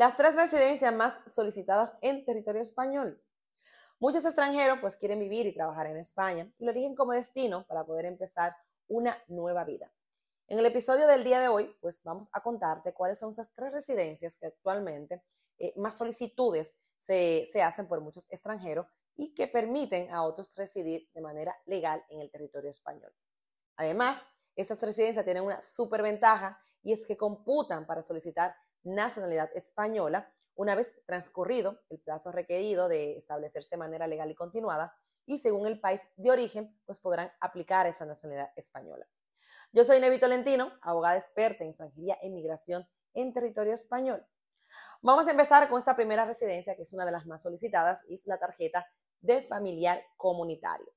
las tres residencias más solicitadas en territorio español. Muchos extranjeros pues quieren vivir y trabajar en España y lo eligen como destino para poder empezar una nueva vida. En el episodio del día de hoy pues vamos a contarte cuáles son esas tres residencias que actualmente eh, más solicitudes se, hacen por muchos extranjeros y que permiten a otros residir de manera legal en el territorio español. Además, esas residencias tienen una superventaja y es que computan para solicitar nacionalidad española una vez transcurrido el plazo requerido de establecerse de manera legal y continuada y según el país de origen, pues podrán aplicar esa nacionalidad española. Yo soy Nevi Tolentino, abogada experta en sangría e migración en territorio español. Vamos a empezar con esta primera residencia, que es una de las más solicitadas, y es la tarjeta de familiar comunitario.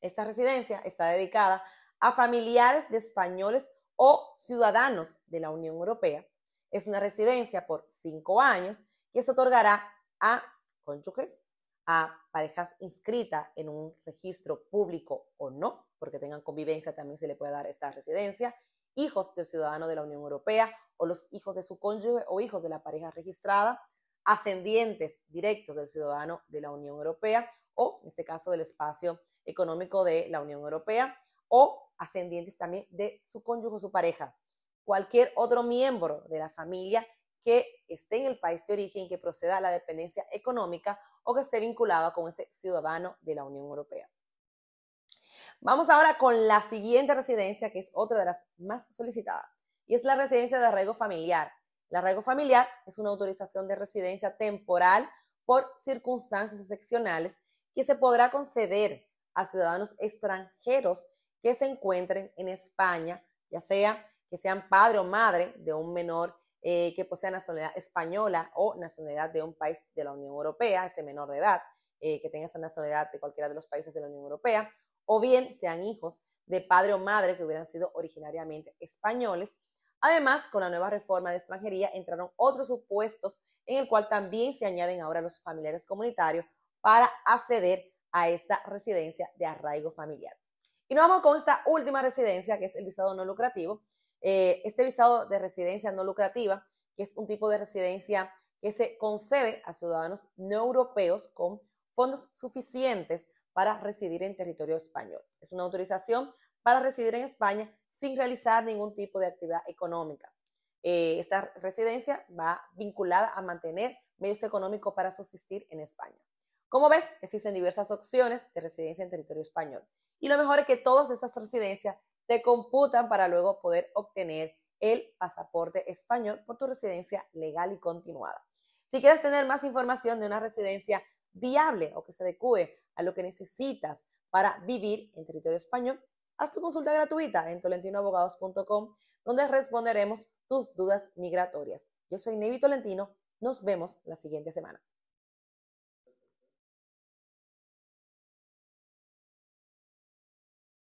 Esta residencia está dedicada a familiares de españoles o ciudadanos de la Unión Europea es una residencia por cinco años y se otorgará a cónyuges, a parejas inscritas en un registro público o no, porque tengan convivencia también se le puede dar esta residencia, hijos del ciudadano de la Unión Europea o los hijos de su cónyuge o hijos de la pareja registrada, ascendientes directos del ciudadano de la Unión Europea o, en este caso, del espacio económico de la Unión Europea o ascendientes también de su cónyuge o su pareja cualquier otro miembro de la familia que esté en el país de origen, que proceda a la dependencia económica o que esté vinculado con ese ciudadano de la Unión Europea. Vamos ahora con la siguiente residencia, que es otra de las más solicitadas, y es la residencia de arraigo familiar. El arraigo familiar es una autorización de residencia temporal por circunstancias excepcionales que se podrá conceder a ciudadanos extranjeros que se encuentren en España, ya sea que sean padre o madre de un menor eh, que posea nacionalidad española o nacionalidad de un país de la Unión Europea, ese menor de edad, eh, que tenga esa nacionalidad de cualquiera de los países de la Unión Europea, o bien sean hijos de padre o madre que hubieran sido originariamente españoles. Además, con la nueva reforma de extranjería entraron otros supuestos en el cual también se añaden ahora los familiares comunitarios para acceder a esta residencia de arraigo familiar. Y nos vamos con esta última residencia, que es el visado no lucrativo, eh, este visado de residencia no lucrativa, que es un tipo de residencia que se concede a ciudadanos no europeos con fondos suficientes para residir en territorio español. Es una autorización para residir en España sin realizar ningún tipo de actividad económica. Eh, esta residencia va vinculada a mantener medios económicos para subsistir en España. Como ves, existen diversas opciones de residencia en territorio español. Y lo mejor es que todas esas residencias te computan para luego poder obtener el pasaporte español por tu residencia legal y continuada. Si quieres tener más información de una residencia viable o que se adecue a lo que necesitas para vivir en territorio español, haz tu consulta gratuita en tolentinoabogados.com, donde responderemos tus dudas migratorias. Yo soy Nevi Tolentino, nos vemos la siguiente semana.